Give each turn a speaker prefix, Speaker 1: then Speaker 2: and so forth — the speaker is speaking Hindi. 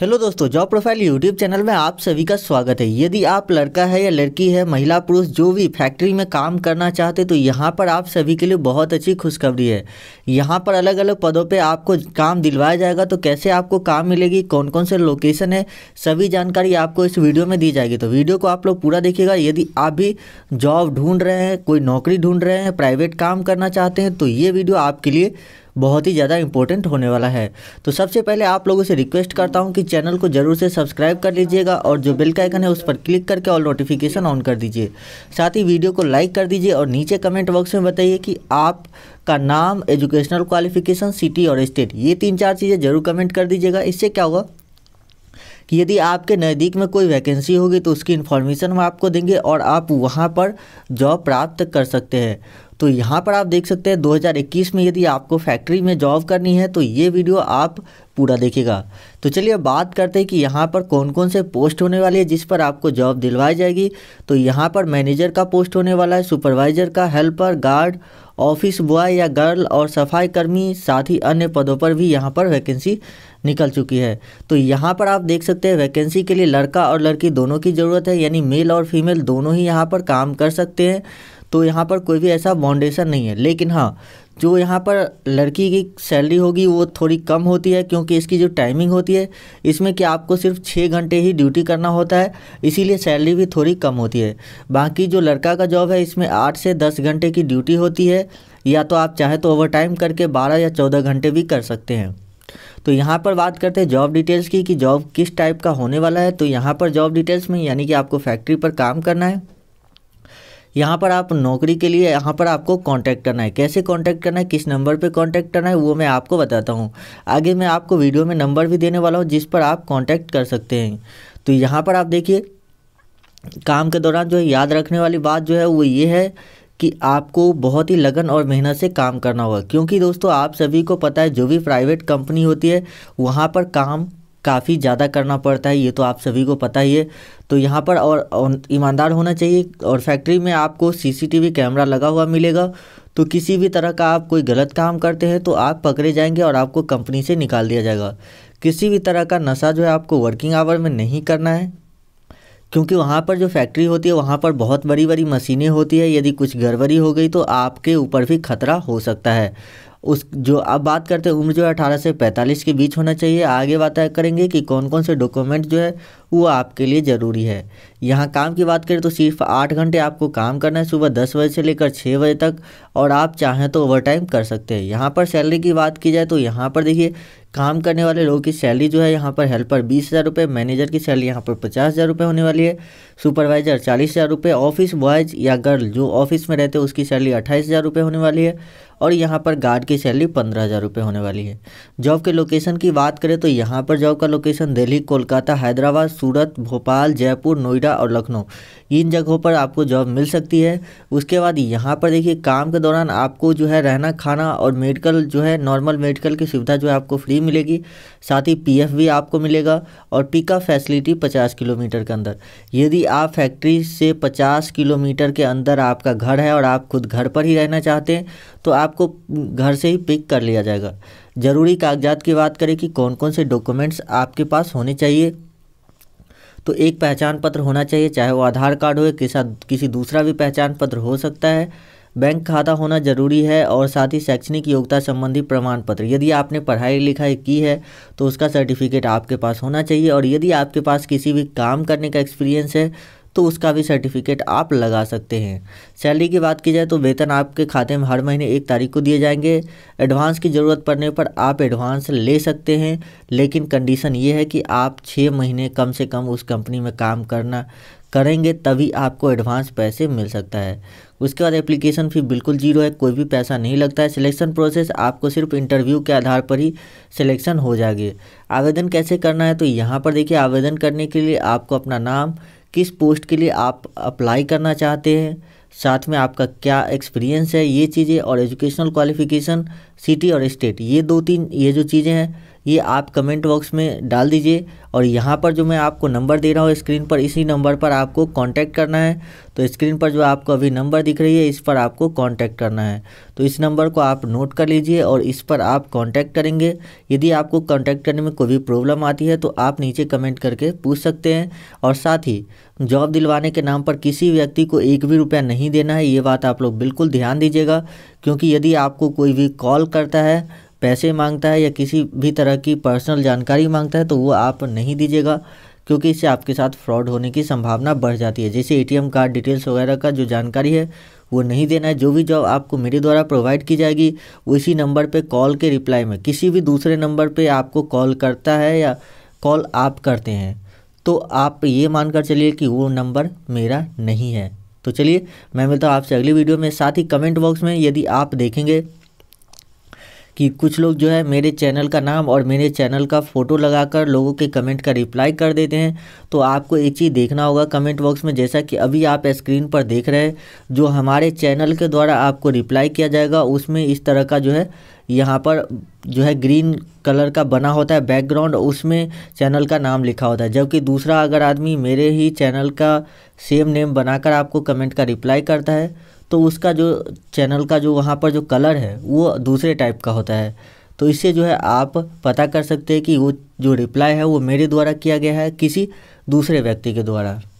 Speaker 1: हेलो दोस्तों जॉब प्रोफाइल यूट्यूब चैनल में आप सभी का स्वागत है यदि आप लड़का है या लड़की है महिला पुरुष जो भी फैक्ट्री में काम करना चाहते तो यहाँ पर आप सभी के लिए बहुत अच्छी खुशखबरी है यहाँ पर अलग अलग पदों पे आपको काम दिलवाया जाएगा तो कैसे आपको काम मिलेगी कौन कौन से लोकेशन है सभी जानकारी आपको इस वीडियो में दी जाएगी तो वीडियो को आप लोग पूरा देखिएगा यदि आप भी जॉब ढूंढ रहे हैं कोई नौकरी ढूंढ रहे हैं प्राइवेट काम करना चाहते हैं तो ये वीडियो आपके लिए बहुत ही ज़्यादा इंपॉर्टेंट होने वाला है तो सबसे पहले आप लोगों से रिक्वेस्ट करता हूँ कि चैनल को जरूर से सब्सक्राइब कर लीजिएगा और जो बिल का आइकन है उस पर क्लिक करके और नोटिफिकेशन ऑन कर दीजिए साथ ही वीडियो को लाइक कर दीजिए और नीचे कमेंट बॉक्स में बताइए कि आप का नाम एजुकेशनल क्वालिफिकेशन सिटी और स्टेट ये तीन चार चीज़ें जरूर कमेंट कर दीजिएगा इससे क्या होगा कि यदि आपके नज़दीक में कोई वैकेंसी होगी तो उसकी इन्फॉर्मेशन हम आपको देंगे और आप वहाँ पर जॉब प्राप्त कर सकते हैं तो यहाँ पर आप देख सकते हैं 2021 में यदि आपको फैक्ट्री में जॉब करनी है तो ये वीडियो आप पूरा देखेगा तो चलिए बात करते हैं कि यहाँ पर कौन कौन से पोस्ट होने वाले हैं जिस पर आपको जॉब दिलवाई जाएगी तो यहाँ पर मैनेजर का पोस्ट होने वाला है सुपरवाइजर का हेल्पर गार्ड ऑफिस बॉय या गर्ल और सफाई कर्मी साथ ही अन्य पदों पर भी यहाँ पर वैकेंसी निकल चुकी है तो यहाँ पर आप देख सकते हैं वैकेंसी के लिए लड़का और लड़की दोनों की ज़रूरत है यानी मेल और फीमेल दोनों ही यहाँ पर काम कर सकते हैं तो यहाँ पर कोई भी ऐसा बाउंडेशन नहीं है लेकिन हाँ जो यहाँ पर लड़की की सैलरी होगी वो थोड़ी कम होती है क्योंकि इसकी जो टाइमिंग होती है इसमें कि आपको सिर्फ छः घंटे ही ड्यूटी करना होता है इसीलिए सैलरी भी थोड़ी कम होती है बाकी जो लड़का का जॉब है इसमें आठ से दस घंटे की ड्यूटी होती है या तो आप चाहे तो ओवर टाइम करके बारह या चौदह घंटे भी कर सकते हैं तो यहाँ पर बात करते हैं जॉब डिटेल्स की कि जॉब किस टाइप का होने वाला है तो यहाँ पर जॉब डिटेल्स में यानी कि आपको फैक्ट्री पर काम करना है यहाँ पर आप नौकरी के लिए यहाँ पर आपको कॉन्टैक्ट करना है कैसे कॉन्टैक्ट करना है किस नंबर पर कॉन्टैक्ट करना है वो मैं आपको बताता हूँ आगे मैं आपको वीडियो में नंबर भी देने वाला हूँ जिस पर आप कॉन्टैक्ट कर सकते हैं तो यहाँ पर आप देखिए काम के दौरान जो है याद रखने वाली बात जो है वो ये है कि आपको बहुत ही लगन और मेहनत से काम करना होगा क्योंकि दोस्तों आप सभी को पता है जो भी प्राइवेट कंपनी होती है वहाँ पर काम काफ़ी ज़्यादा करना पड़ता है ये तो आप सभी को पता ही है तो यहाँ पर और ईमानदार होना चाहिए और फैक्ट्री में आपको सीसीटीवी कैमरा लगा हुआ मिलेगा तो किसी भी तरह का आप कोई गलत काम करते हैं तो आप पकड़े जाएंगे और आपको कंपनी से निकाल दिया जाएगा किसी भी तरह का नशा जो है आपको वर्किंग आवर में नहीं करना है क्योंकि वहाँ पर जो फैक्ट्री होती है वहाँ पर बहुत बड़ी बड़ी मशीनें होती है यदि कुछ गड़बड़ी हो गई तो आपके ऊपर भी खतरा हो सकता है उस जो अब बात करते हैं उम्र जो है अठारह से पैंतालीस के बीच होना चाहिए आगे बात करेंगे कि कौन कौन से डॉक्यूमेंट जो है वो आपके लिए ज़रूरी है यहाँ काम की बात करें तो सिर्फ आठ घंटे आपको काम करना है सुबह दस बजे से लेकर छः बजे तक और आप चाहें तो ओवर टाइम कर सकते हैं यहाँ पर सैलरी की बात की जाए तो यहाँ पर देखिए काम करने वाले लोगों की सैलरी जो है यहाँ पर हेल्पर बीस हज़ार रुपये मैनेजर की सैलरी यहाँ पर पचास हज़ार रुपये होने वाली है सुपरवाइज़र चालीस हज़ार रुपये ऑफिस बॉयज़ या गर्ल जो ऑफिस में रहते हैं उसकी सैलरी अट्ठाईस हज़ार रुपये होने वाली है और यहाँ पर गार्ड की सैलरी पंद्रह हज़ार रुपये होने वाली है जॉब के लोकेशन की बात करें तो यहाँ पर जॉब का लोकेशन दिल्ली कोलकाता हैदराबाद सूरत भोपाल जयपुर नोएडा और लखनऊ इन जगहों पर आपको जॉब मिल सकती है उसके बाद यहाँ पर देखिए काम के दौरान आपको जो है रहना खाना और मेडिकल जो है नॉर्मल मेडिकल की सुविधा जो है आपको फ्री मिलेगी साथ ही पी भी आपको मिलेगा और पिकअप फैसिलिटी पचास किलोमीटर के अंदर यदि आप फैक्ट्री से पचास किलोमीटर के अंदर आपका घर है और आप खुद घर पर ही रहना चाहते हैं तो आपको घर से ही पिक कर लिया जाएगा ज़रूरी कागजात की बात करें कि कौन कौन से डॉक्यूमेंट्स आपके पास होने चाहिए तो एक पहचान पत्र होना चाहिए चाहे वो आधार कार्ड हो किसा किसी दूसरा भी पहचान पत्र हो सकता है बैंक खाता होना जरूरी है और साथ ही शैक्षणिक योग्यता संबंधी प्रमाण पत्र यदि आपने पढ़ाई लिखाई की है तो उसका सर्टिफिकेट आपके पास होना चाहिए और यदि आपके पास किसी भी काम करने का एक्सपीरियंस है तो उसका भी सर्टिफिकेट आप लगा सकते हैं सैलरी की बात की जाए तो वेतन आपके खाते में हर महीने एक तारीख को दिए जाएंगे एडवांस की ज़रूरत पड़ने पर आप एडवांस ले सकते हैं लेकिन कंडीशन ये है कि आप छः महीने कम से कम उस कंपनी में काम करना करेंगे तभी आपको एडवांस पैसे मिल सकता है उसके बाद एप्लीकेशन फ़ी बिल्कुल जीरो है कोई भी पैसा नहीं लगता है सिलेक्शन प्रोसेस आपको सिर्फ इंटरव्यू के आधार पर ही सिलेक्शन हो जाएगी आवेदन कैसे करना है तो यहाँ पर देखिए आवेदन करने के लिए आपको अपना नाम किस पोस्ट के लिए आप अप्लाई करना चाहते हैं साथ में आपका क्या एक्सपीरियंस है ये चीज़ें और एजुकेशनल क्वालिफिकेशन सिटी और स्टेट ये दो तीन ये जो चीज़ें हैं ये आप कमेंट बॉक्स में डाल दीजिए और यहाँ पर जो मैं आपको नंबर दे रहा हूँ स्क्रीन पर इसी नंबर पर आपको कांटेक्ट करना है तो स्क्रीन पर जो आपको अभी नंबर दिख रही है इस पर आपको कांटेक्ट करना है तो इस नंबर को आप नोट कर लीजिए और इस पर आप कांटेक्ट करेंगे यदि आपको कांटेक्ट करने में कोई भी प्रॉब्लम आती है तो आप नीचे कमेंट करके पूछ सकते हैं और साथ ही जॉब दिलवाने के नाम पर किसी व्यक्ति को एक भी रुपया नहीं देना है ये बात आप लोग बिल्कुल ध्यान दीजिएगा क्योंकि यदि आपको कोई भी कॉल करता है पैसे मांगता है या किसी भी तरह की पर्सनल जानकारी मांगता है तो वो आप नहीं दीजिएगा क्योंकि इससे आपके साथ फ्रॉड होने की संभावना बढ़ जाती है जैसे एटीएम कार्ड डिटेल्स वगैरह का जो जानकारी है वो नहीं देना है जो भी जॉब आपको मेरे द्वारा प्रोवाइड की जाएगी वो इसी नंबर पे कॉल के रिप्लाई में किसी भी दूसरे नंबर पे आपको कॉल करता है या कॉल आप करते हैं तो आप ये मानकर चलिए कि वो नंबर मेरा नहीं है तो चलिए मैं मिलता हूँ आपसे अगली वीडियो में साथ ही कमेंट बॉक्स में यदि आप देखेंगे कि कुछ लोग जो है मेरे चैनल का नाम और मेरे चैनल का फ़ोटो लगाकर लोगों के कमेंट का रिप्लाई कर देते हैं तो आपको एक चीज़ देखना होगा कमेंट बॉक्स में जैसा कि अभी आप स्क्रीन पर देख रहे हैं जो हमारे चैनल के द्वारा आपको रिप्लाई किया जाएगा उसमें इस तरह का जो है यहाँ पर जो है ग्रीन कलर का बना होता है बैकग्राउंड उसमें चैनल का नाम लिखा होता है जबकि दूसरा अगर आदमी मेरे ही चैनल का सेम नेम बनाकर आपको कमेंट का रिप्लाई करता है तो उसका जो चैनल का जो वहाँ पर जो कलर है वो दूसरे टाइप का होता है तो इससे जो है आप पता कर सकते हैं कि वो जो रिप्लाई है वो मेरे द्वारा किया गया है किसी दूसरे व्यक्ति के द्वारा